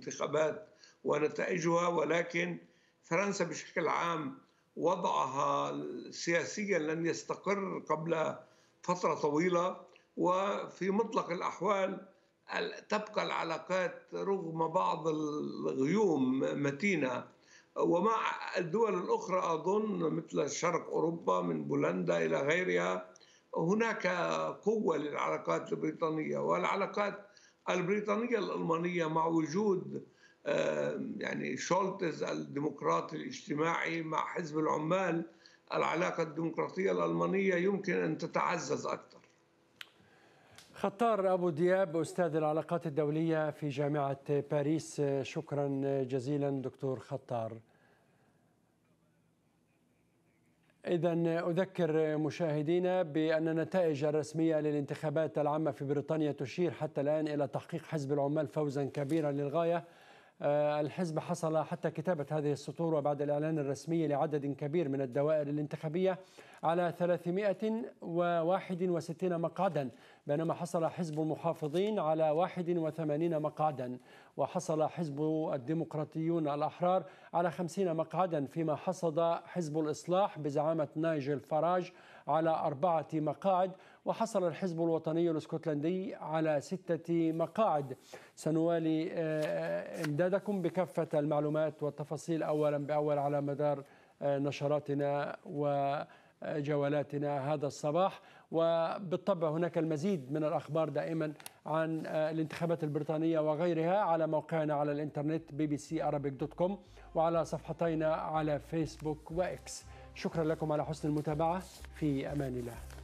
الانتخابات ونتائجها ولكن فرنسا بشكل عام وضعها سياسيا لن يستقر قبل فتره طويله وفي مطلق الاحوال تبقى العلاقات رغم بعض الغيوم متينه ومع الدول الاخرى اظن مثل شرق اوروبا من بولندا الى غيرها هناك قوه للعلاقات البريطانيه والعلاقات البريطانية الألمانية مع وجود يعني شولتز الديمقراطي الاجتماعي مع حزب العمال العلاقة الديمقراطية الألمانية يمكن أن تتعزز أكثر خطار أبو دياب أستاذ العلاقات الدولية في جامعة باريس شكرا جزيلا دكتور خطار إذا أذكر مشاهدينا بأن النتائج الرسمية للانتخابات العامة في بريطانيا تشير حتى الآن إلى تحقيق حزب العمال فوزا كبيرا للغاية آه، الحزب حصل حتى كتابة هذه السطور وبعد الإعلان الرسمي لعدد كبير من الدوائر الانتخابية على 361 مقعدا بينما حصل حزب المحافظين على 81 مقعدا وحصل حزب الديمقراطيون الأحرار على 50 مقعدا فيما حصد حزب الإصلاح بزعامة نايجل فراج على أربعة مقاعد وحصل الحزب الوطني الاسكتلندي على ستة مقاعد سنوالي آه، آه، إمداد لكم بكافة المعلومات والتفاصيل أولا بأول على مدار آه، نشراتنا وجولاتنا هذا الصباح وبالطبع هناك المزيد من الأخبار دائما عن آه، الانتخابات البريطانية وغيرها على موقعنا على الإنترنت bbcarabic.com وعلى صفحتينا على فيسبوك وإكس شكرا لكم على حسن المتابعة في أمان الله